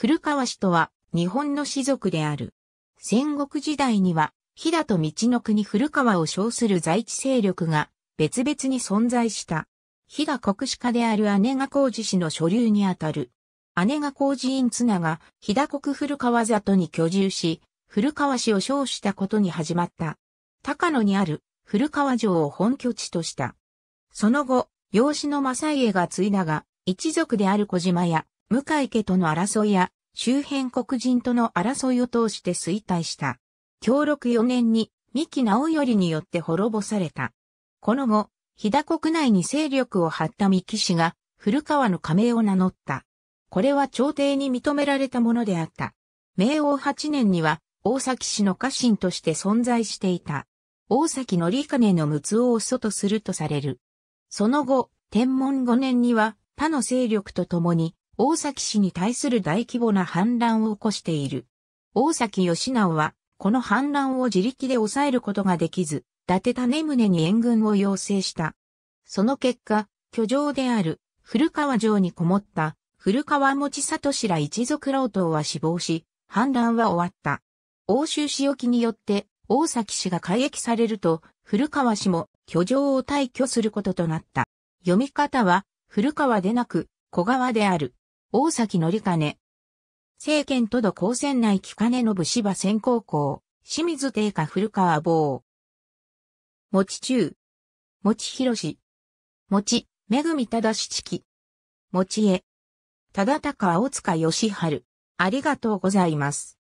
古川氏とは日本の氏族である。戦国時代には、飛騨と道の国古川を称する在地勢力が別々に存在した。飛騨国史家である姉が工事氏の所流にあたる。姉が工事院綱が飛騨国古川里に居住し、古川氏を称したことに始まった。高野にある古川城を本拠地とした。その後、養子の正家が継いだが、一族である小島や向井家との争いや周辺国人との争いを通して衰退した。協力4年に三木直頼によって滅ぼされた。この後、日田国内に勢力を張った三木氏が古川の加盟を名乗った。これは朝廷に認められたものであった。明王8年には大崎氏の家臣として存在していた。大崎の利金の陸奥を祖とするとされる。その後、天文5年には他の勢力と共に大崎氏に対する大規模な反乱を起こしている。大崎義直は、この反乱を自力で抑えることができず、伊達種宗に援軍を要請した。その結果、居城である古川城にこもった古川持里氏ら一族老党は死亡し、反乱は終わった。欧州仕置きによって大崎氏が改役されると、古川氏も居城を退去することとなった。読み方は古川でなく小川である。大崎のりかね。政権都度高専内木金の信芝仙高校、清水定家古川坊。もち中。もちひろし。もち、めぐみただしちき。もちえ。ただたか青塚よしはる。ありがとうございます。